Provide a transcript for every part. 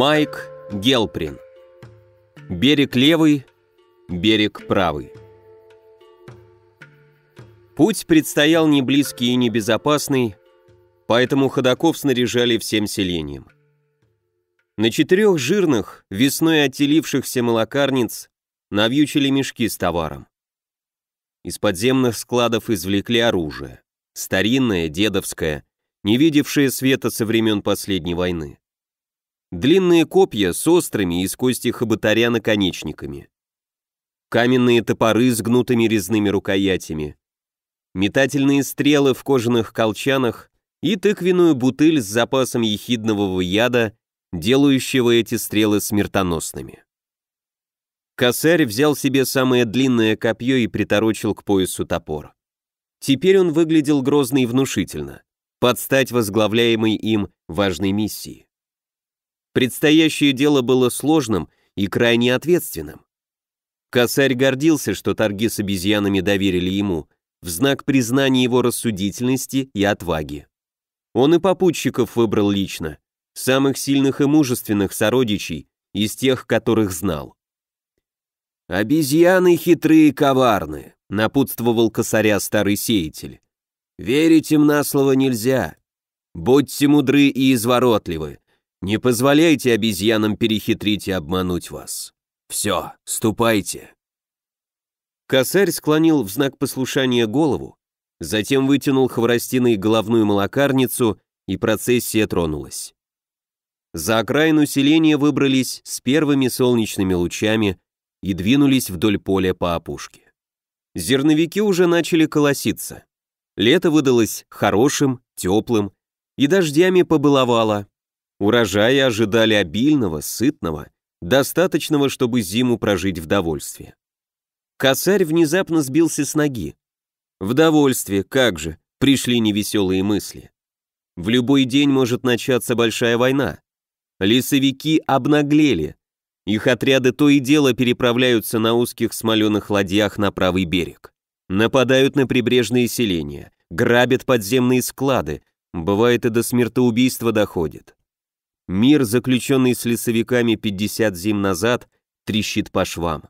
Майк Гелприн. Берег левый, берег правый. Путь предстоял не близкий и не безопасный, поэтому ходоков снаряжали всем селением. На четырех жирных, весной отелившихся молокарниц, навьючили мешки с товаром. Из подземных складов извлекли оружие. Старинное, дедовское, не видевшее света со времен последней войны длинные копья с острыми из кости хоботаря наконечниками, каменные топоры с гнутыми резными рукоятями, метательные стрелы в кожаных колчанах и тыквенную бутыль с запасом ехиднового яда, делающего эти стрелы смертоносными. Косарь взял себе самое длинное копье и приторочил к поясу топор. Теперь он выглядел грозно и внушительно, под стать возглавляемой им важной миссии. Предстоящее дело было сложным и крайне ответственным. Косарь гордился, что торги с обезьянами доверили ему, в знак признания его рассудительности и отваги. Он и попутчиков выбрал лично, самых сильных и мужественных сородичей, из тех, которых знал. «Обезьяны хитрые и коварны», — напутствовал косаря старый сеятель. «Верить им на слово нельзя. Будьте мудры и изворотливы, не позволяйте обезьянам перехитрить и обмануть вас. Все, ступайте. Косарь склонил в знак послушания голову, затем вытянул хворостиной головную молокарницу, и процессия тронулась. За окраину селения выбрались с первыми солнечными лучами и двинулись вдоль поля по опушке. Зерновики уже начали колоситься. Лето выдалось хорошим, теплым, и дождями побыловало, Урожая ожидали обильного, сытного, достаточного, чтобы зиму прожить в довольстве. Косарь внезапно сбился с ноги. В довольстве, как же, пришли невеселые мысли. В любой день может начаться большая война. Лесовики обнаглели. Их отряды то и дело переправляются на узких смоленых ладьях на правый берег. Нападают на прибрежные селения, грабят подземные склады, бывает и до смертоубийства доходит. Мир, заключенный с лесовиками 50 зим назад, трещит по швам.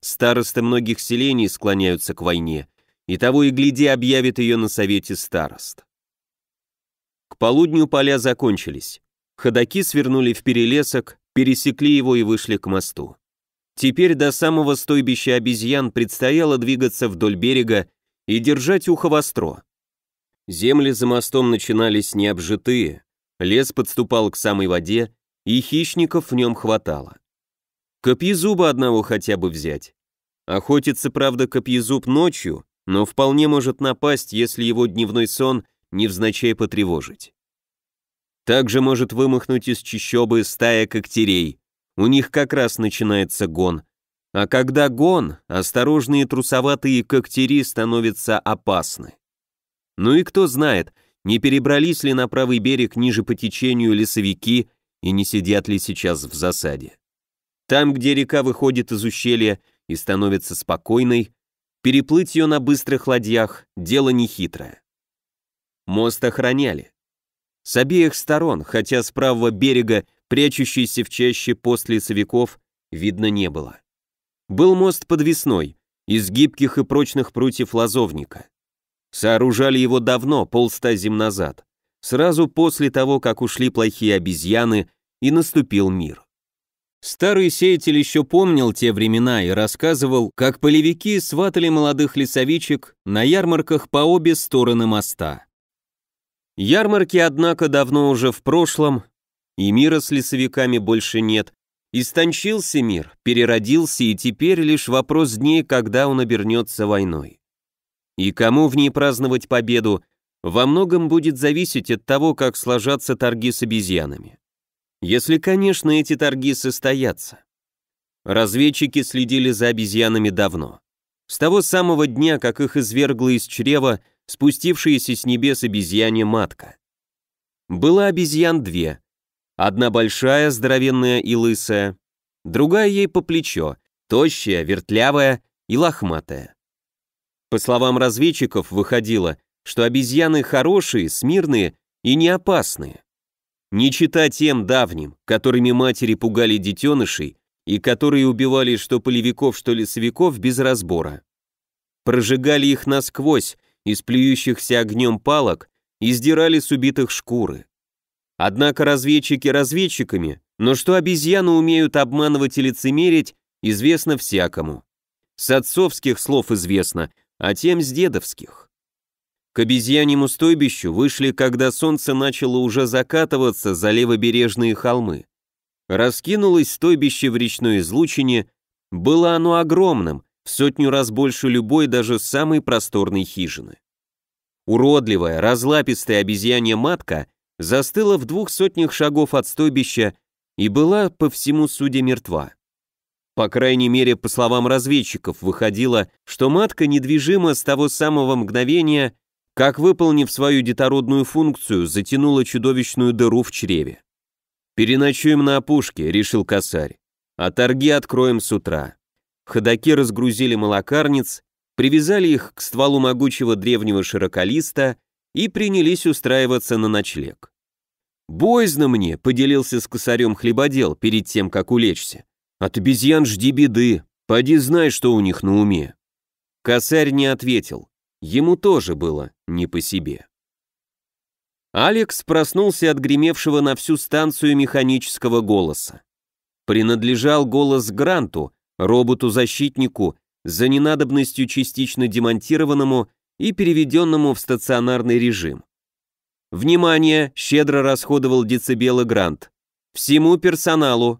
Старосты многих селений склоняются к войне, и того и гляди объявит ее на совете старост. К полудню поля закончились. Ходаки свернули в перелесок, пересекли его и вышли к мосту. Теперь до самого стойбища обезьян предстояло двигаться вдоль берега и держать ухо востро. Земли за мостом начинались необжитые, Лес подступал к самой воде, и хищников в нем хватало. Копьезуба одного хотя бы взять. Охотится, правда, копьезуб ночью, но вполне может напасть, если его дневной сон невзначай потревожить. Также может вымахнуть из чищобы стая когтерей. У них как раз начинается гон. А когда гон, осторожные трусоватые когтери становятся опасны. Ну и кто знает, не перебрались ли на правый берег ниже по течению лесовики и не сидят ли сейчас в засаде. Там, где река выходит из ущелья и становится спокойной, переплыть ее на быстрых ладьях – дело нехитрое. Мост охраняли. С обеих сторон, хотя с правого берега, прячущийся в чаще пост лесовиков, видно не было. Был мост подвесной, из гибких и прочных прутьев лазовника. Сооружали его давно, полста зим назад, сразу после того, как ушли плохие обезьяны и наступил мир. Старый сеятель еще помнил те времена и рассказывал, как полевики сватали молодых лесовичек на ярмарках по обе стороны моста. Ярмарки, однако, давно уже в прошлом, и мира с лесовиками больше нет. Истончился мир, переродился, и теперь лишь вопрос дней, когда он обернется войной и кому в ней праздновать победу, во многом будет зависеть от того, как сложатся торги с обезьянами. Если, конечно, эти торги состоятся. Разведчики следили за обезьянами давно. С того самого дня, как их извергла из чрева спустившаяся с небес обезьяне матка. Было обезьян две. Одна большая, здоровенная и лысая, другая ей по плечо, тощая, вертлявая и лохматая. По словам разведчиков, выходило, что обезьяны хорошие, смирные и не опасные. Не чита тем давним, которыми матери пугали детенышей и которые убивали что полевиков, что лесовиков без разбора. Прожигали их насквозь из плюющихся огнем палок и сдирали с убитых шкуры. Однако разведчики разведчиками, но что обезьяны умеют обманывать и лицемерить, известно всякому. С отцовских слов известно, а тем с дедовских. К обезьяньему стойбищу вышли, когда солнце начало уже закатываться за левобережные холмы. Раскинулось стойбище в речной излучине, было оно огромным, в сотню раз больше любой даже самой просторной хижины. Уродливая, разлапистая обезьянья матка застыла в двух сотнях шагов от стойбища и была по всему суде мертва. По крайней мере, по словам разведчиков, выходило, что матка недвижима с того самого мгновения, как, выполнив свою детородную функцию, затянула чудовищную дыру в чреве. «Переночуем на опушке», — решил косарь. «А торги откроем с утра». Ходаки разгрузили молокарниц, привязали их к стволу могучего древнего широколиста и принялись устраиваться на ночлег. «Боязно мне», — поделился с косарем хлебодел перед тем, как улечься. От обезьян жди беды, поди знай, что у них на уме. Косарь не ответил. Ему тоже было не по себе. Алекс проснулся от гремевшего на всю станцию механического голоса. Принадлежал голос Гранту, роботу-защитнику, за ненадобностью частично демонтированному и переведенному в стационарный режим. Внимание, щедро расходовал децибелы Грант. Всему персоналу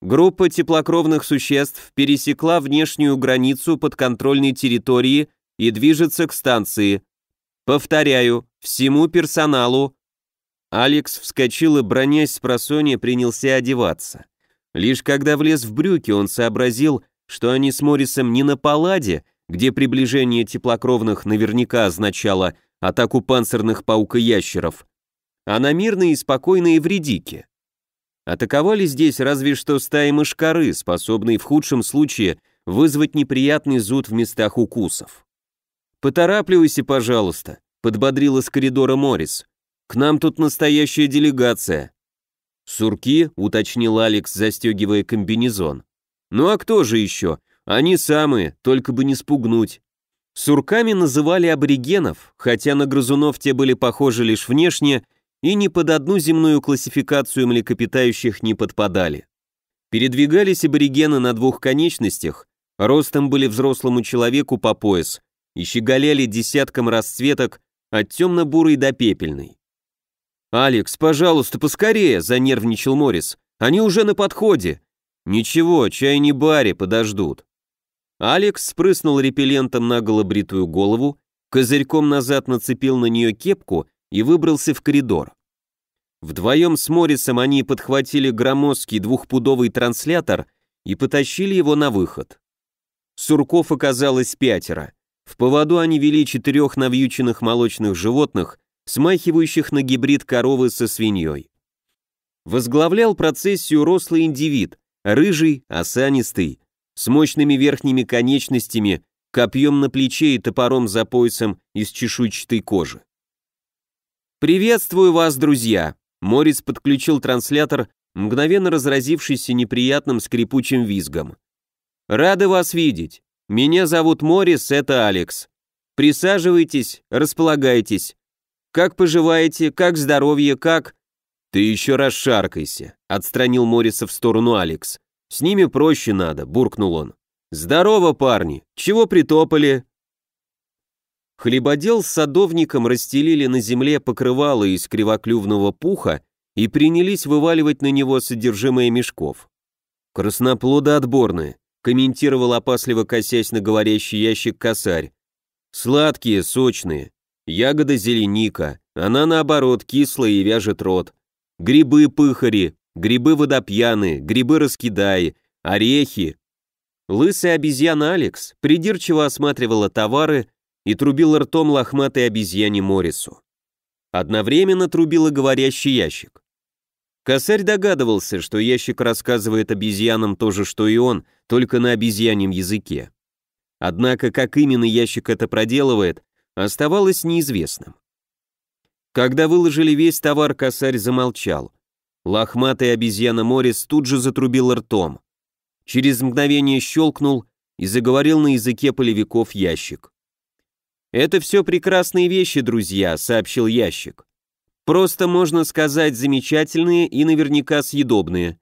Группа теплокровных существ пересекла внешнюю границу подконтрольной территории и движется к станции. Повторяю, всему персоналу. Алекс вскочил и, бронясь с просони, принялся одеваться. Лишь когда влез в брюки, он сообразил, что они с Моррисом не на паладе, где приближение теплокровных наверняка означало атаку панцирных паукоящеров, а на мирные и спокойные вредики. Атаковали здесь разве что стаи мышкары, способные в худшем случае вызвать неприятный зуд в местах укусов. «Поторапливайся, пожалуйста», — подбодрил из коридора Морис. «К нам тут настоящая делегация». «Сурки», — уточнил Алекс, застегивая комбинезон. «Ну а кто же еще? Они самые, только бы не спугнуть». Сурками называли аборигенов, хотя на грызунов те были похожи лишь внешне — и ни под одну земную классификацию млекопитающих не подпадали. Передвигались аборигены на двух конечностях, ростом были взрослому человеку по пояс и щеголяли десятком расцветок от темно-бурой до пепельной. «Алекс, пожалуйста, поскорее!» – занервничал Морис. «Они уже на подходе!» «Ничего, чай не баре, подождут». Алекс спрыснул репеллентом на голобритую голову, козырьком назад нацепил на нее кепку – и выбрался в коридор. Вдвоем с Моррисом они подхватили громоздкий двухпудовый транслятор и потащили его на выход. Сурков оказалось пятеро. В поводу они вели четырех навьюченных молочных животных, смахивающих на гибрид коровы со свиньей. Возглавлял процессию рослый индивид, рыжий, осанистый, с мощными верхними конечностями, копьем на плече и топором за поясом из чешуйчатой кожи. «Приветствую вас, друзья!» Морис подключил транслятор, мгновенно разразившийся неприятным скрипучим визгом. «Рады вас видеть! Меня зовут Морис, это Алекс. Присаживайтесь, располагайтесь. Как поживаете, как здоровье, как...» «Ты еще раз шаркайся», — отстранил Мориса в сторону Алекс. «С ними проще надо», — буркнул он. «Здорово, парни! Чего притопали?» Хлебодел с садовником расстелили на земле покрывало из кривоклювного пуха и принялись вываливать на него содержимое мешков. «Красноплоды отборные», — комментировал опасливо косясь на говорящий ящик косарь. «Сладкие, сочные. Ягода зеленика. Она, наоборот, кислая и вяжет рот. Грибы пыхари, грибы водопьяны, грибы раскидай. орехи». Лысая обезьяна Алекс придирчиво осматривала товары, и трубил ртом лохматой обезьяне Морису. Одновременно трубил и говорящий ящик. Косарь догадывался, что ящик рассказывает обезьянам то же, что и он, только на обезьянем языке. Однако, как именно ящик это проделывает, оставалось неизвестным. Когда выложили весь товар, косарь замолчал. Лохматый обезьяна Морис тут же затрубил ртом. Через мгновение щелкнул и заговорил на языке полевиков ящик. «Это все прекрасные вещи, друзья», — сообщил ящик. «Просто, можно сказать, замечательные и наверняка съедобные.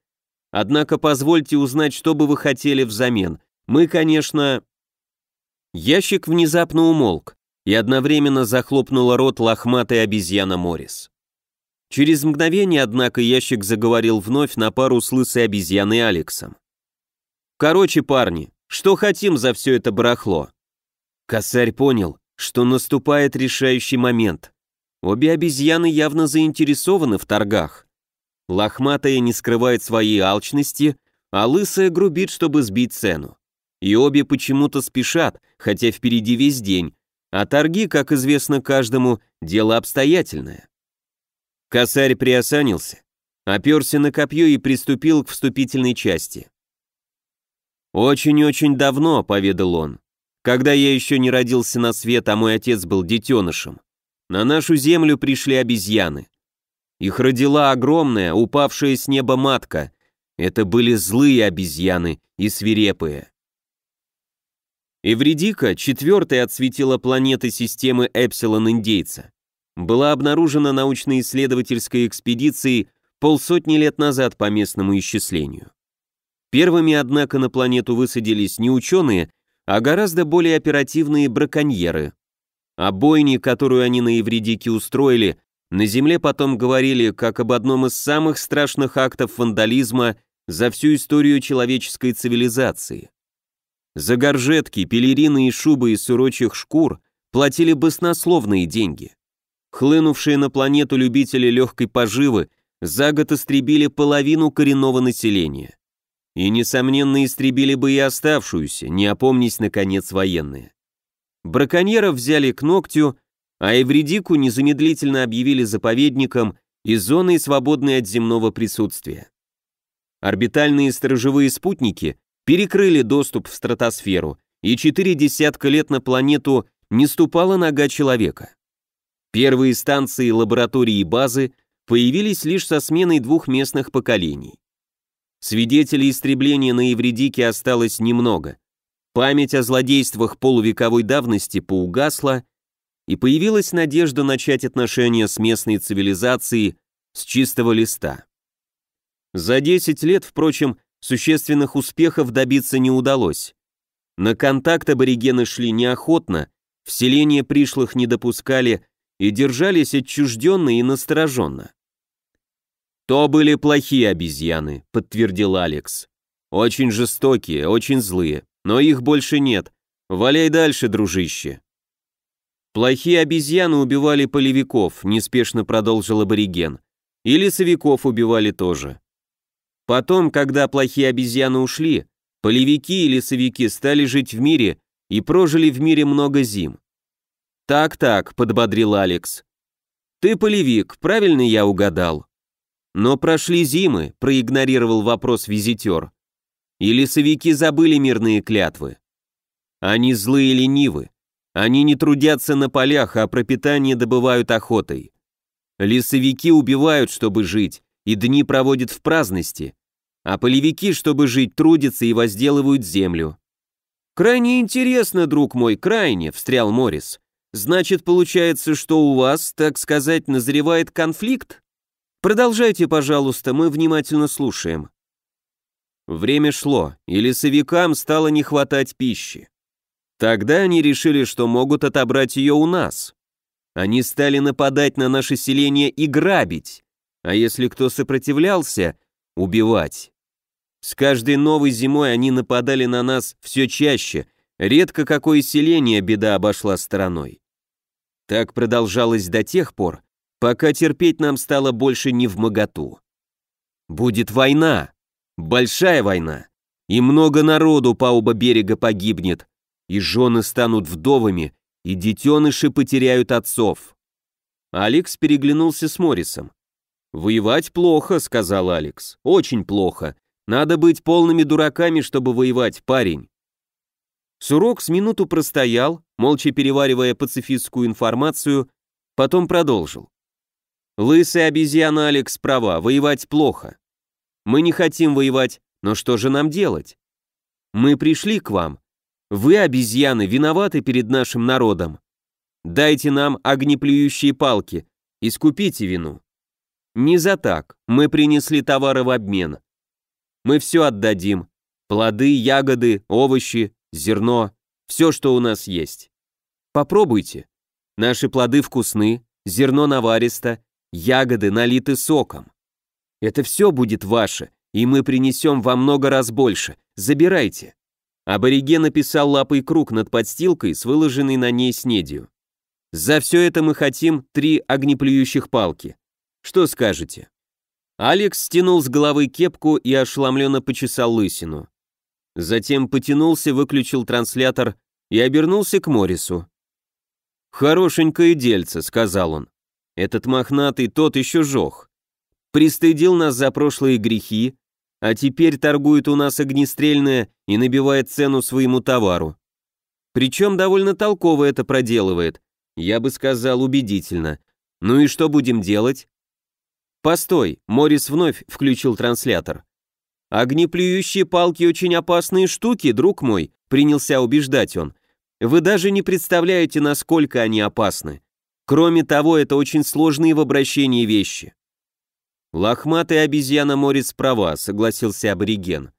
Однако позвольте узнать, что бы вы хотели взамен. Мы, конечно...» Ящик внезапно умолк, и одновременно захлопнула рот лохматая обезьяна Морис. Через мгновение, однако, ящик заговорил вновь на пару с лысой обезьяной Алексом. «Короче, парни, что хотим за все это барахло?» Косарь понял, что наступает решающий момент. Обе обезьяны явно заинтересованы в торгах. Лохматая не скрывает своей алчности, а лысая грубит, чтобы сбить цену. И обе почему-то спешат, хотя впереди весь день, а торги, как известно каждому, дело обстоятельное. Косарь приосанился, оперся на копье и приступил к вступительной части. «Очень-очень давно», — поведал он, когда я еще не родился на свет, а мой отец был детенышем, на нашу землю пришли обезьяны. Их родила огромная, упавшая с неба матка. Это были злые обезьяны и свирепые. Эвредика, четвертая от светила планеты системы Эпсилон-Индейца, была обнаружена научно-исследовательской экспедицией полсотни лет назад по местному исчислению. Первыми, однако, на планету высадились не ученые, а гораздо более оперативные браконьеры. О бойне, которую они на Евредике устроили, на земле потом говорили как об одном из самых страшных актов вандализма за всю историю человеческой цивилизации. За горжетки, пелерины и шубы из сурочих шкур платили баснословные деньги. Хлынувшие на планету любители легкой поживы за год истребили половину коренного населения и, несомненно, истребили бы и оставшуюся, не опомнись, наконец, военные. Браконьеров взяли к ногтю, а Эвредику незамедлительно объявили заповедником и зоной, свободной от земного присутствия. Орбитальные сторожевые спутники перекрыли доступ в стратосферу, и четыре десятка лет на планету не ступала нога человека. Первые станции, лаборатории и базы появились лишь со сменой двух местных поколений. Свидетелей истребления на Евредике осталось немного. Память о злодействах полувековой давности поугасла, и появилась надежда начать отношения с местной цивилизацией с чистого листа. За 10 лет, впрочем, существенных успехов добиться не удалось. На контакт аборигены шли неохотно, в селение пришлых не допускали и держались отчужденно и настороженно. «То были плохие обезьяны», — подтвердил Алекс. «Очень жестокие, очень злые, но их больше нет. Валяй дальше, дружище». «Плохие обезьяны убивали полевиков», — неспешно продолжил абориген. «И лесовиков убивали тоже». Потом, когда плохие обезьяны ушли, полевики и лесовики стали жить в мире и прожили в мире много зим. «Так-так», — подбодрил Алекс. «Ты полевик, правильно я угадал?» Но прошли зимы, проигнорировал вопрос визитер. И лесовики забыли мирные клятвы. Они злые и ленивы. Они не трудятся на полях, а пропитание добывают охотой. Лесовики убивают, чтобы жить, и дни проводят в праздности, а полевики, чтобы жить, трудятся и возделывают землю. «Крайне интересно, друг мой, крайне», — встрял Морис. «Значит, получается, что у вас, так сказать, назревает конфликт?» Продолжайте, пожалуйста, мы внимательно слушаем. Время шло, и лесовикам стало не хватать пищи. Тогда они решили, что могут отобрать ее у нас. Они стали нападать на наше селение и грабить, а если кто сопротивлялся, убивать. С каждой новой зимой они нападали на нас все чаще, редко какое селение беда обошла стороной. Так продолжалось до тех пор, пока терпеть нам стало больше не в моготу. Будет война, большая война, и много народу по оба берега погибнет, и жены станут вдовами, и детеныши потеряют отцов. Алекс переглянулся с Моррисом. «Воевать плохо», — сказал Алекс, — «очень плохо. Надо быть полными дураками, чтобы воевать, парень». Сурок с минуту простоял, молча переваривая пацифистскую информацию, потом продолжил. Лысая обезьяна Алекс права, воевать плохо. Мы не хотим воевать, но что же нам делать? Мы пришли к вам. Вы, обезьяны, виноваты перед нашим народом. Дайте нам огнеплюющие палки, искупите вину. Не за так, мы принесли товары в обмен. Мы все отдадим. Плоды, ягоды, овощи, зерно, все, что у нас есть. Попробуйте. Наши плоды вкусны, зерно наваристо, ягоды налиты соком. Это все будет ваше, и мы принесем вам много раз больше. Забирайте». Абориген описал лапой круг над подстилкой с выложенной на ней снедью. «За все это мы хотим три огнеплюющих палки. Что скажете?» Алекс стянул с головы кепку и ошеломленно почесал лысину. Затем потянулся, выключил транслятор и обернулся к Морису. «Хорошенькое дельце», — сказал он. Этот мохнатый тот еще жох. Пристыдил нас за прошлые грехи, а теперь торгует у нас огнестрельное и набивает цену своему товару. Причем довольно толково это проделывает, я бы сказал убедительно. Ну и что будем делать? Постой, Морис вновь включил транслятор. «Огнеплюющие палки очень опасные штуки, друг мой», — принялся убеждать он. «Вы даже не представляете, насколько они опасны. Кроме того, это очень сложные в обращении вещи. Лохматая обезьяна морец права, согласился абориген.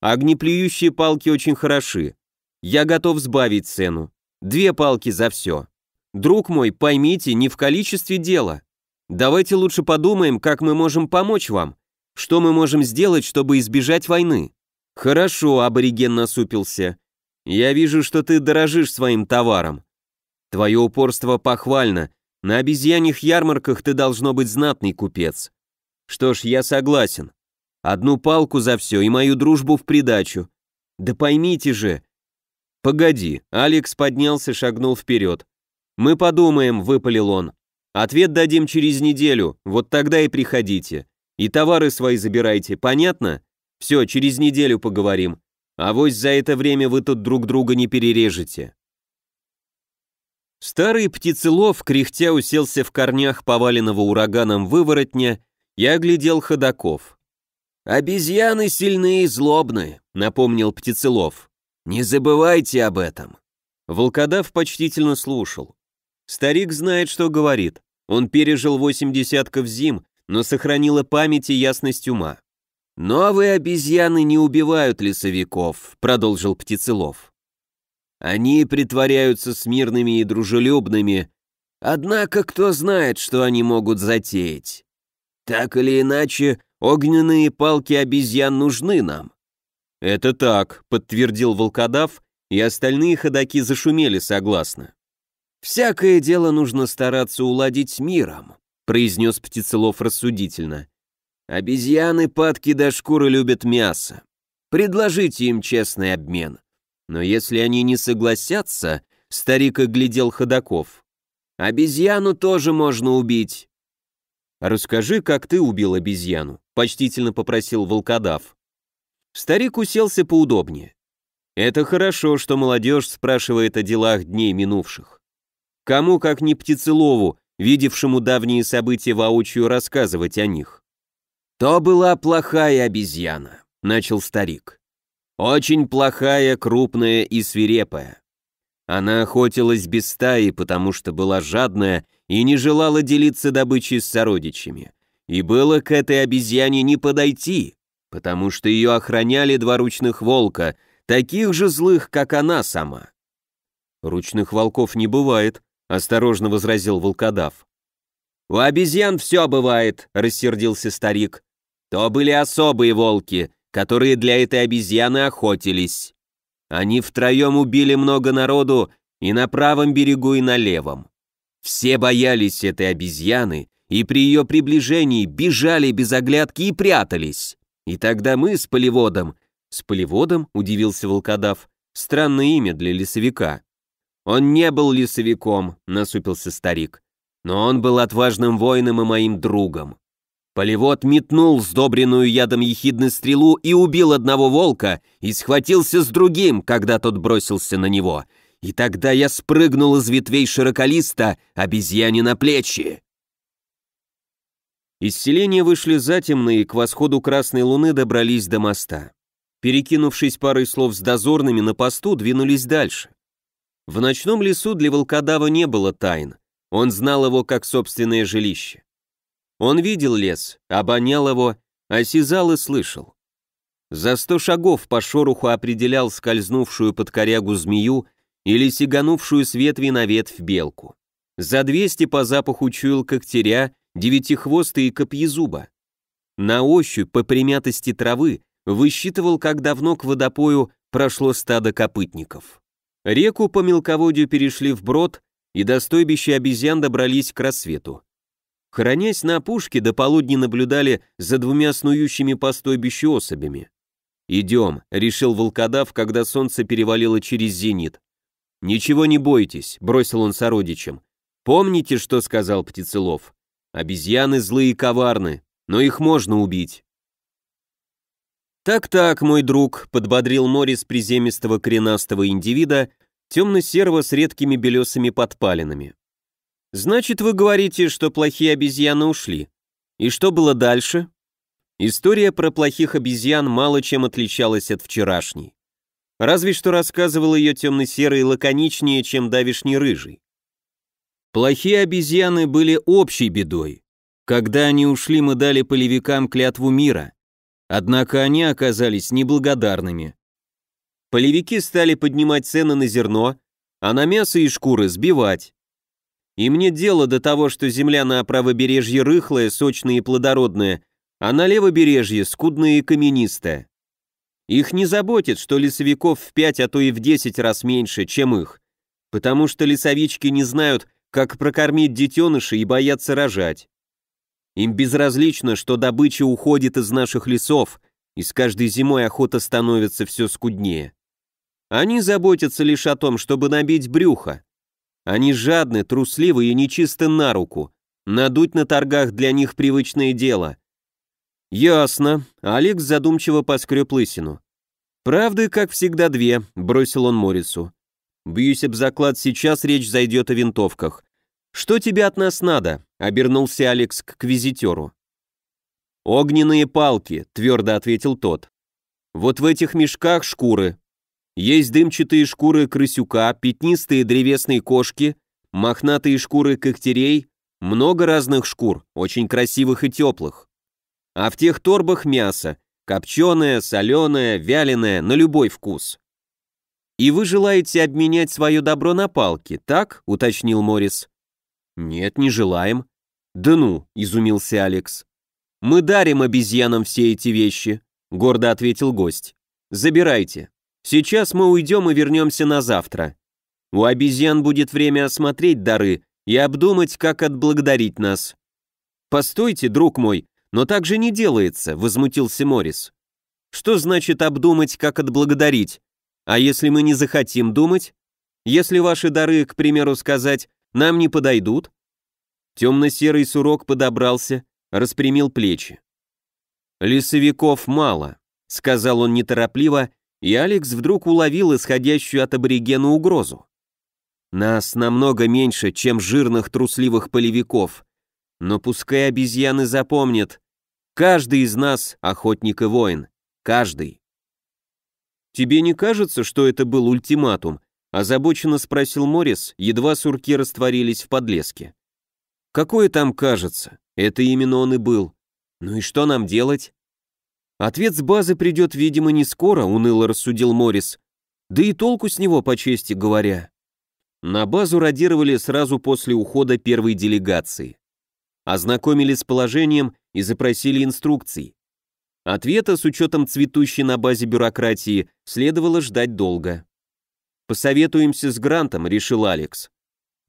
Огнеплюющие палки очень хороши. Я готов сбавить цену. Две палки за все. Друг мой, поймите, не в количестве дела. Давайте лучше подумаем, как мы можем помочь вам. Что мы можем сделать, чтобы избежать войны? Хорошо, абориген насупился. Я вижу, что ты дорожишь своим товаром. Твое упорство похвально. На обезьяньих ярмарках ты должно быть знатный купец. Что ж, я согласен. Одну палку за все и мою дружбу в придачу. Да поймите же. Погоди, Алекс поднялся, шагнул вперед. Мы подумаем, выпалил он. Ответ дадим через неделю, вот тогда и приходите. И товары свои забирайте, понятно? Все, через неделю поговорим. А вось за это время вы тут друг друга не перережете. Старый птицелов, кряхтя, уселся в корнях поваленного ураганом выворотня и оглядел ходаков. «Обезьяны сильные и злобны», — напомнил птицелов. «Не забывайте об этом». Волкодав почтительно слушал. Старик знает, что говорит. Он пережил восемь десятков зим, но сохранила память и ясность ума. «Новые обезьяны не убивают лесовиков», — продолжил Птицелов. Они притворяются смирными и дружелюбными, однако кто знает, что они могут затеять. Так или иначе, огненные палки обезьян нужны нам. «Это так», — подтвердил волкодав, и остальные ходаки зашумели согласно. «Всякое дело нужно стараться уладить миром», — произнес Птицелов рассудительно. «Обезьяны падки до шкуры любят мясо. Предложите им честный обмен. Но если они не согласятся, старик оглядел ходаков. Обезьяну тоже можно убить. Расскажи, как ты убил обезьяну, почтительно попросил волкодав. Старик уселся поудобнее. Это хорошо, что молодежь спрашивает о делах дней минувших. Кому, как не птицелову, видевшему давние события воочию, рассказывать о них? То была плохая обезьяна, начал старик. Очень плохая, крупная и свирепая. Она охотилась без стаи, потому что была жадная и не желала делиться добычей с сородичами. И было к этой обезьяне не подойти, потому что ее охраняли два ручных волка, таких же злых, как она сама. «Ручных волков не бывает», — осторожно возразил волкодав. «У обезьян все бывает», — рассердился старик. «То были особые волки, которые для этой обезьяны охотились. Они втроем убили много народу и на правом берегу, и на левом. Все боялись этой обезьяны и при ее приближении бежали без оглядки и прятались. И тогда мы с полеводом... С полеводом, удивился волкодав, странное имя для лесовика. Он не был лесовиком, насупился старик, но он был отважным воином и моим другом. Полевод метнул сдобренную ядом ехидны стрелу и убил одного волка, и схватился с другим, когда тот бросился на него. И тогда я спрыгнул из ветвей широколиста обезьяне на плечи. Из селения вышли затемно и к восходу красной луны добрались до моста. Перекинувшись парой слов с дозорными на посту, двинулись дальше. В ночном лесу для волкодава не было тайн. Он знал его как собственное жилище. Он видел лес, обонял его, осязал и слышал. За сто шагов по шороху определял скользнувшую под корягу змею или сиганувшую с ветви на ветвь белку. За двести по запаху чуял когтеря, девятихвоста и копьезуба. На ощупь по примятости травы высчитывал, как давно к водопою прошло стадо копытников. Реку по мелководью перешли вброд, и до стойбища обезьян добрались к рассвету. Хранясь на опушке, до полудня наблюдали за двумя снующими по стойбищу особями. «Идем», — решил волкодав, когда солнце перевалило через зенит. «Ничего не бойтесь», — бросил он сородичам. «Помните, что сказал Птицелов? Обезьяны злые и коварны, но их можно убить». «Так-так, мой друг», — подбодрил Морис приземистого коренастого индивида, темно-серого с редкими белесыми подпалинами. Значит, вы говорите, что плохие обезьяны ушли. И что было дальше? История про плохих обезьян мало чем отличалась от вчерашней. Разве что рассказывал ее темно-серый лаконичнее, чем давишний рыжий. Плохие обезьяны были общей бедой. Когда они ушли, мы дали полевикам клятву мира. Однако они оказались неблагодарными. Полевики стали поднимать цены на зерно, а на мясо и шкуры сбивать. И мне дело до того, что земля на правобережье рыхлая, сочная и плодородная, а на левобережье скудная и каменистая. Их не заботит, что лесовиков в пять, а то и в десять раз меньше, чем их, потому что лесовички не знают, как прокормить детеныши и боятся рожать. Им безразлично, что добыча уходит из наших лесов, и с каждой зимой охота становится все скуднее. Они заботятся лишь о том, чтобы набить брюхо, они жадны, трусливы и нечисты на руку. Надуть на торгах для них привычное дело. Ясно. Алекс задумчиво поскреб лысину. Правды, как всегда, две, бросил он Морису. Бьюсь об заклад, сейчас речь зайдет о винтовках. Что тебе от нас надо? Обернулся Алекс к квизитеру. Огненные палки, твердо ответил тот. Вот в этих мешках шкуры, есть дымчатые шкуры крысюка, пятнистые древесные кошки, мохнатые шкуры когтерей, много разных шкур, очень красивых и теплых. А в тех торбах мясо, копченое, соленое, вяленое, на любой вкус. «И вы желаете обменять свое добро на палки, так?» — уточнил Морис. «Нет, не желаем». «Да ну», — изумился Алекс. «Мы дарим обезьянам все эти вещи», — гордо ответил гость. «Забирайте». Сейчас мы уйдем и вернемся на завтра. У обезьян будет время осмотреть дары и обдумать, как отблагодарить нас». «Постойте, друг мой, но так же не делается», — возмутился Морис. «Что значит обдумать, как отблагодарить? А если мы не захотим думать? Если ваши дары, к примеру, сказать, нам не подойдут?» Темно-серый сурок подобрался, распрямил плечи. «Лесовиков мало», — сказал он неторопливо, — и Алекс вдруг уловил исходящую от аборигена угрозу. Нас намного меньше, чем жирных трусливых полевиков, но пускай обезьяны запомнят, каждый из нас охотник и воин, каждый. «Тебе не кажется, что это был ультиматум?» – озабоченно спросил Морис, едва сурки растворились в подлеске. «Какое там кажется? Это именно он и был. Ну и что нам делать?» Ответ с базы придет, видимо, не скоро, уныло рассудил Морис. Да и толку с него, по чести говоря. На базу радировали сразу после ухода первой делегации. Ознакомили с положением и запросили инструкций. Ответа с учетом цветущей на базе бюрократии следовало ждать долго. «Посоветуемся с Грантом», — решил Алекс.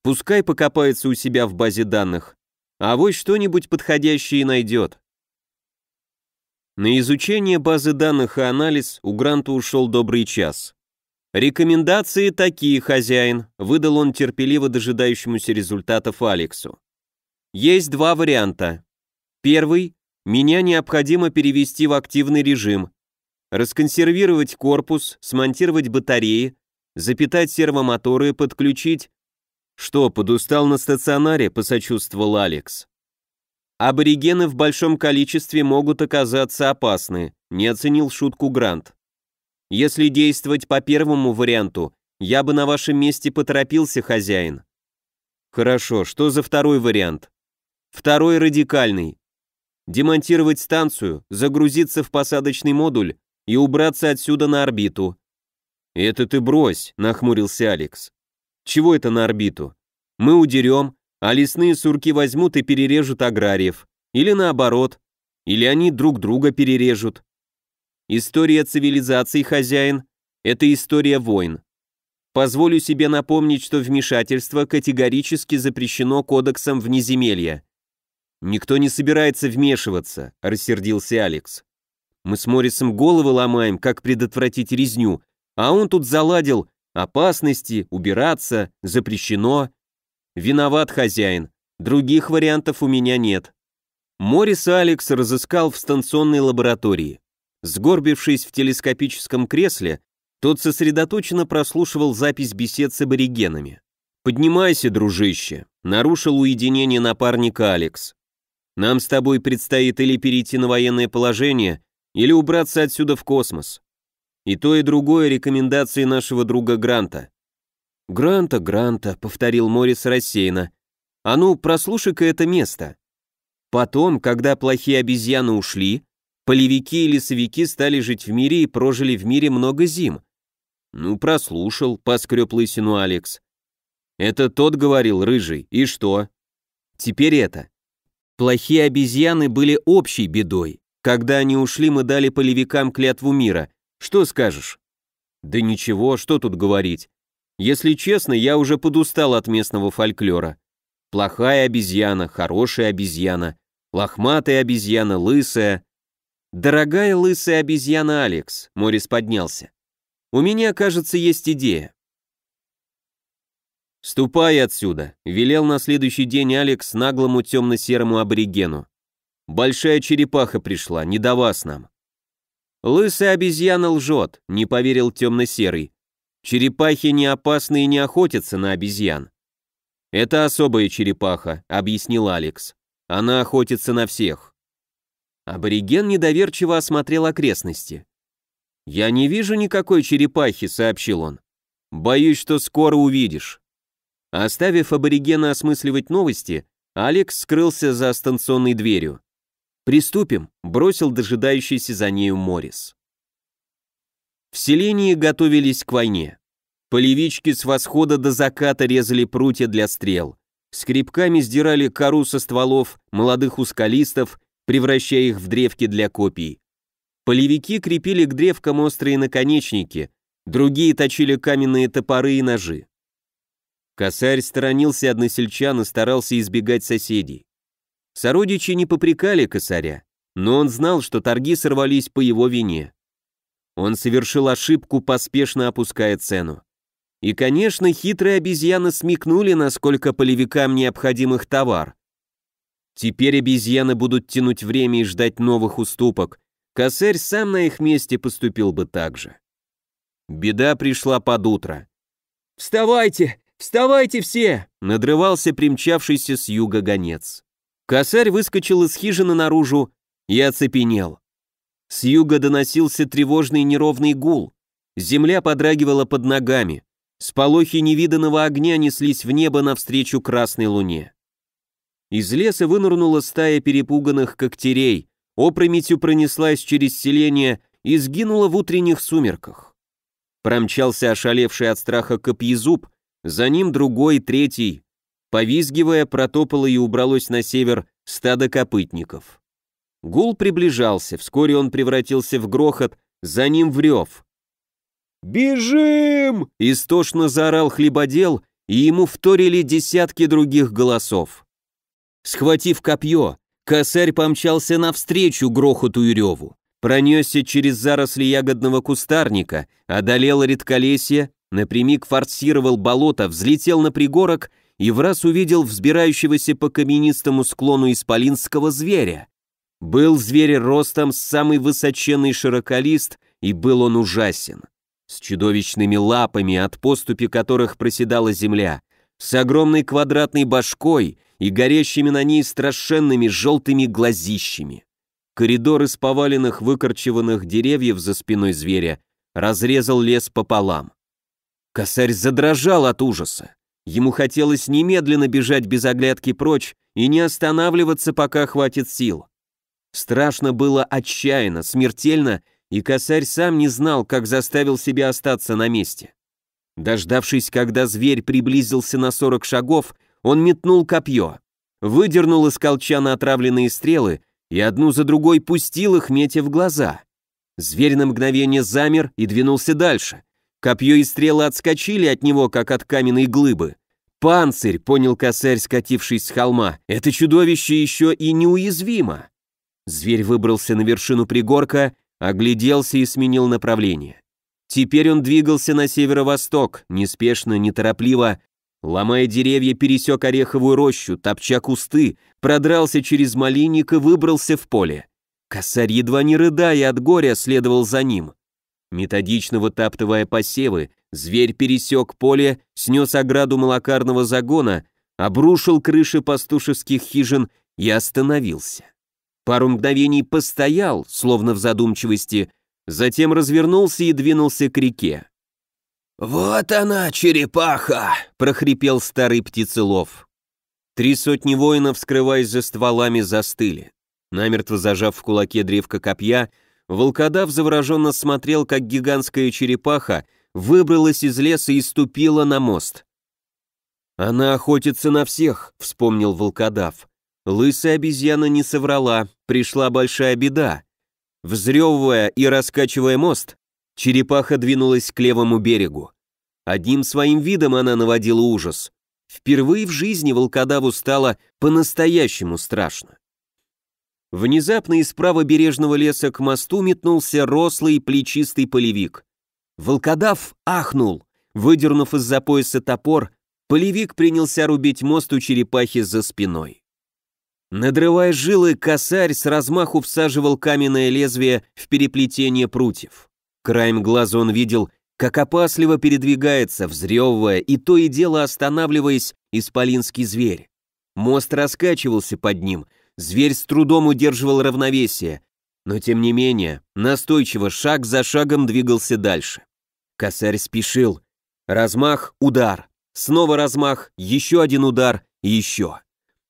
«Пускай покопается у себя в базе данных, а вот что-нибудь подходящее найдет». На изучение базы данных и анализ у Гранта ушел добрый час. «Рекомендации такие, хозяин», — выдал он терпеливо дожидающемуся результатов Алексу. «Есть два варианта. Первый — меня необходимо перевести в активный режим, расконсервировать корпус, смонтировать батареи, запитать сервомоторы, подключить...» «Что, подустал на стационаре?» — посочувствовал Алекс. Аборигены в большом количестве могут оказаться опасны, не оценил шутку Грант. Если действовать по первому варианту, я бы на вашем месте поторопился, хозяин. Хорошо, что за второй вариант? Второй радикальный. Демонтировать станцию, загрузиться в посадочный модуль и убраться отсюда на орбиту. «Это ты брось», — нахмурился Алекс. «Чего это на орбиту? Мы удерем, а лесные сурки возьмут и перережут аграриев. Или наоборот. Или они друг друга перережут. История цивилизации, хозяин, это история войн. Позволю себе напомнить, что вмешательство категорически запрещено кодексом внеземелья. Никто не собирается вмешиваться, рассердился Алекс. Мы с Морисом головы ломаем, как предотвратить резню, а он тут заладил опасности, убираться, запрещено, «Виноват хозяин. Других вариантов у меня нет». Морис Алекс разыскал в станционной лаборатории. Сгорбившись в телескопическом кресле, тот сосредоточенно прослушивал запись бесед с аборигенами. «Поднимайся, дружище», — нарушил уединение напарника Алекс. «Нам с тобой предстоит или перейти на военное положение, или убраться отсюда в космос. И то, и другое рекомендации нашего друга Гранта. «Гранта, Гранта», — повторил Морис рассеянно. «А ну, прослушай-ка это место». Потом, когда плохие обезьяны ушли, полевики и лесовики стали жить в мире и прожили в мире много зим. «Ну, прослушал», — поскреб лысину Алекс. «Это тот говорил, рыжий, и что?» «Теперь это. Плохие обезьяны были общей бедой. Когда они ушли, мы дали полевикам клятву мира. Что скажешь?» «Да ничего, что тут говорить. Если честно, я уже подустал от местного фольклора. Плохая обезьяна, хорошая обезьяна, лохматая обезьяна, лысая. Дорогая лысая обезьяна Алекс, Морис поднялся. У меня, кажется, есть идея. «Ступай отсюда», — велел на следующий день Алекс наглому темно-серому аборигену. «Большая черепаха пришла, не до вас нам». «Лысая обезьяна лжет», — не поверил темно-серый. Черепахи не опасны и не охотятся на обезьян. «Это особая черепаха», — объяснил Алекс. «Она охотится на всех». Абориген недоверчиво осмотрел окрестности. «Я не вижу никакой черепахи», — сообщил он. «Боюсь, что скоро увидишь». Оставив аборигена осмысливать новости, Алекс скрылся за станционной дверью. «Приступим», — бросил дожидающийся за нею Морис. В селении готовились к войне. Полевички с восхода до заката резали прутья для стрел. Скребками сдирали кору со стволов молодых ускалистов, превращая их в древки для копий. Полевики крепили к древкам острые наконечники, другие точили каменные топоры и ножи. Косарь сторонился односельчан и старался избегать соседей. Сородичи не попрекали косаря, но он знал, что торги сорвались по его вине. Он совершил ошибку, поспешно опуская цену. И, конечно, хитрые обезьяны смекнули, насколько полевикам необходимых товар. Теперь обезьяны будут тянуть время и ждать новых уступок. Косарь сам на их месте поступил бы так же. Беда пришла под утро. «Вставайте! Вставайте все!» — надрывался примчавшийся с юга гонец. Косарь выскочил из хижины наружу и оцепенел. С юга доносился тревожный неровный гул. Земля подрагивала под ногами. Сполохи невиданного огня неслись в небо навстречу красной луне. Из леса вынырнула стая перепуганных когтерей, опрометью пронеслась через селение и сгинула в утренних сумерках. Промчался ошалевший от страха копьезуб, за ним другой, третий. Повизгивая, протопало и убралось на север стадо копытников. Гул приближался, вскоре он превратился в грохот, за ним в рев. «Бежим!» — истошно заорал хлебодел, и ему вторили десятки других голосов. Схватив копье, косарь помчался навстречу грохоту и реву, пронесся через заросли ягодного кустарника, одолел редколесье, напрямик форсировал болото, взлетел на пригорок и в раз увидел взбирающегося по каменистому склону исполинского зверя. Был зверь ростом с самый высоченный широколист, и был он ужасен. С чудовищными лапами, от поступи которых проседала земля, с огромной квадратной башкой и горящими на ней страшенными желтыми глазищами. Коридор из поваленных выкорчеванных деревьев за спиной зверя разрезал лес пополам. Косарь задрожал от ужаса. Ему хотелось немедленно бежать без оглядки прочь и не останавливаться, пока хватит сил. Страшно было отчаянно, смертельно, и косарь сам не знал, как заставил себя остаться на месте. Дождавшись, когда зверь приблизился на 40 шагов, он метнул копье, выдернул из колчана отравленные стрелы и одну за другой пустил их, метя в глаза. Зверь на мгновение замер и двинулся дальше. Копье и стрелы отскочили от него, как от каменной глыбы. «Панцирь», — понял косарь, скатившись с холма, — «это чудовище еще и неуязвимо». Зверь выбрался на вершину пригорка, огляделся и сменил направление. Теперь он двигался на северо-восток, неспешно, неторопливо, ломая деревья, пересек ореховую рощу, топча кусты, продрался через малиник и выбрался в поле. Косарь, едва не рыдая от горя, следовал за ним. Методично вытаптывая посевы, зверь пересек поле, снес ограду молокарного загона, обрушил крыши пастушеских хижин и остановился пару мгновений постоял, словно в задумчивости, затем развернулся и двинулся к реке. «Вот она, черепаха!» — прохрипел старый птицелов. Три сотни воинов, скрываясь за стволами, застыли. Намертво зажав в кулаке древко копья, волкодав завороженно смотрел, как гигантская черепаха выбралась из леса и ступила на мост. «Она охотится на всех», — вспомнил волкодав. Лысая обезьяна не соврала, пришла большая беда. Взрёвывая и раскачивая мост, черепаха двинулась к левому берегу. Одним своим видом она наводила ужас. Впервые в жизни волкодаву стало по-настоящему страшно. Внезапно из правобережного леса к мосту метнулся рослый плечистый полевик. Волкодав ахнул. Выдернув из-за пояса топор, полевик принялся рубить мост у черепахи за спиной. Надрывая жилы, косарь с размаху всаживал каменное лезвие в переплетение прутьев. Краем глаза он видел, как опасливо передвигается, взрёвывая и то и дело останавливаясь, исполинский зверь. Мост раскачивался под ним, зверь с трудом удерживал равновесие, но тем не менее настойчиво шаг за шагом двигался дальше. Косарь спешил. Размах, удар. Снова размах, еще один удар и еще.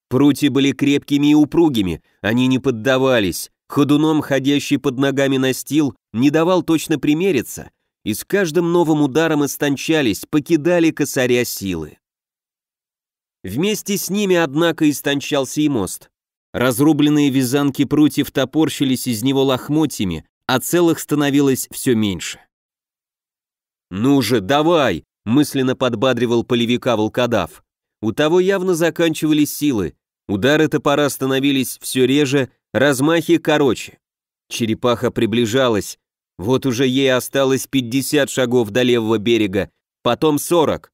Прути были крепкими и упругими, они не поддавались. Ходуном, ходящий под ногами настил, не давал точно примериться, и с каждым новым ударом истончались, покидали косаря силы. Вместе с ними, однако, истончался и мост. Разрубленные вязанки прутьев топорщились из него лохмотьями, а целых становилось все меньше. «Ну же, давай!» — мысленно подбадривал полевика волкодав. У того явно заканчивались силы, удары топора становились все реже, размахи короче. Черепаха приближалась, вот уже ей осталось 50 шагов до левого берега, потом 40.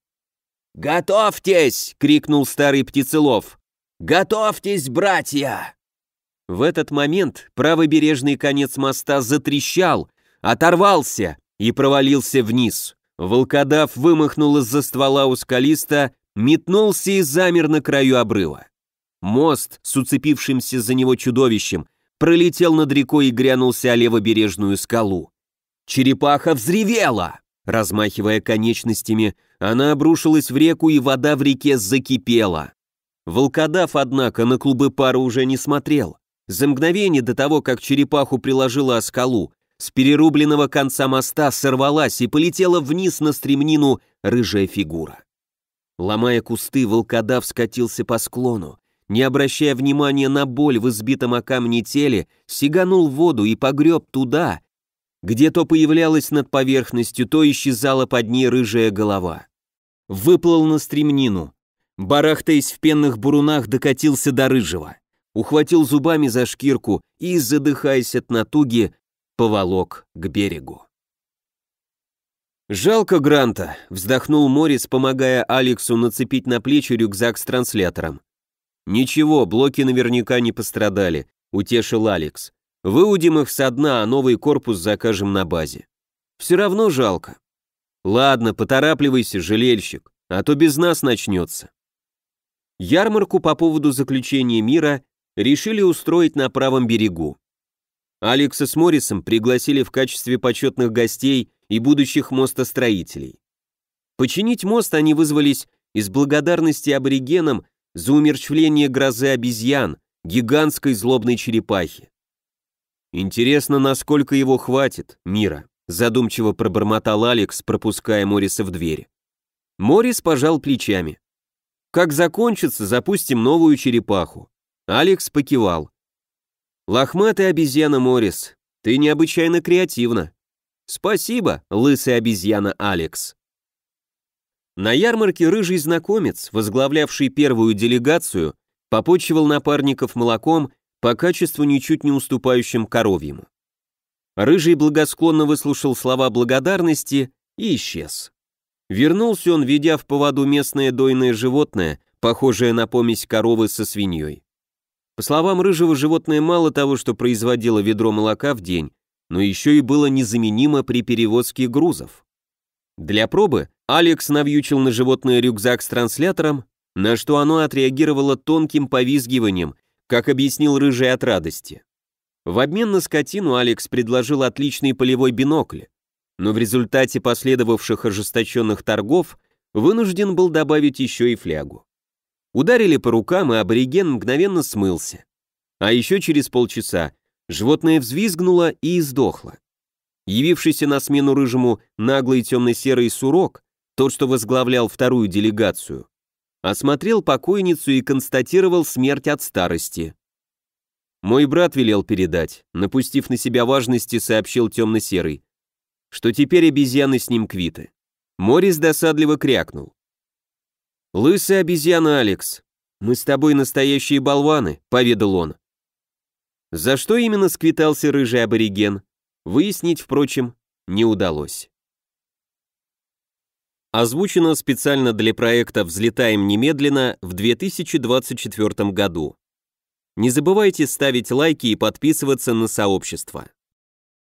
«Готовьтесь!» — крикнул старый птицелов. «Готовьтесь, братья!» В этот момент правобережный конец моста затрещал, оторвался и провалился вниз. Волкодав вымахнул из-за ствола у скалиста метнулся и замер на краю обрыва. Мост с уцепившимся за него чудовищем пролетел над рекой и грянулся о левобережную скалу. Черепаха взревела! Размахивая конечностями, она обрушилась в реку, и вода в реке закипела. Волкодав, однако, на клубы пара уже не смотрел. За мгновение до того, как черепаху приложила о скалу, с перерубленного конца моста сорвалась и полетела вниз на стремнину рыжая фигура. Ломая кусты, волкодав скатился по склону. Не обращая внимания на боль в избитом о камни теле, сиганул в воду и погреб туда, где то появлялась над поверхностью, то исчезала под ней рыжая голова. Выплыл на стремнину. Барахтаясь в пенных бурунах, докатился до рыжего. Ухватил зубами за шкирку и, задыхаясь от натуги, поволок к берегу. «Жалко Гранта», — вздохнул Морис, помогая Алексу нацепить на плечи рюкзак с транслятором. «Ничего, блоки наверняка не пострадали», — утешил Алекс. «Выудим их со дна, а новый корпус закажем на базе». «Все равно жалко». «Ладно, поторапливайся, жалельщик, а то без нас начнется». Ярмарку по поводу заключения мира решили устроить на правом берегу. Алекса с Моррисом пригласили в качестве почетных гостей и будущих мостостроителей. Починить мост они вызвались из благодарности аборигенам за умерщвление грозы обезьян, гигантской злобной черепахи. «Интересно, насколько его хватит, мира», задумчиво пробормотал Алекс, пропуская Мориса в дверь. Морис пожал плечами. «Как закончится, запустим новую черепаху». Алекс покивал. «Лохматая обезьяна, Морис, ты необычайно креативна. Спасибо, лысая обезьяна Алекс. На ярмарке рыжий знакомец, возглавлявший первую делегацию, попочивал напарников молоком, по качеству ничуть не уступающим коровьему. Рыжий благосклонно выслушал слова благодарности и исчез. Вернулся он, ведя в поводу местное дойное животное, похожее на помесь коровы со свиньей. По словам Рыжего, животное мало того, что производило ведро молока в день, но еще и было незаменимо при перевозке грузов. Для пробы Алекс навьючил на животное рюкзак с транслятором, на что оно отреагировало тонким повизгиванием, как объяснил Рыжий от радости. В обмен на скотину Алекс предложил отличный полевой бинокль, но в результате последовавших ожесточенных торгов вынужден был добавить еще и флягу. Ударили по рукам, и абориген мгновенно смылся. А еще через полчаса Животное взвизгнуло и издохло. Явившийся на смену рыжему наглый темно-серый сурок, тот, что возглавлял вторую делегацию, осмотрел покойницу и констатировал смерть от старости. «Мой брат велел передать», напустив на себя важности, сообщил темно-серый, что теперь обезьяны с ним квиты. Морис досадливо крякнул. «Лысая обезьяна, Алекс, мы с тобой настоящие болваны», — поведал он. За что именно сквитался рыжий абориген, выяснить, впрочем, не удалось. Озвучено специально для проекта «Взлетаем немедленно» в 2024 году. Не забывайте ставить лайки и подписываться на сообщество.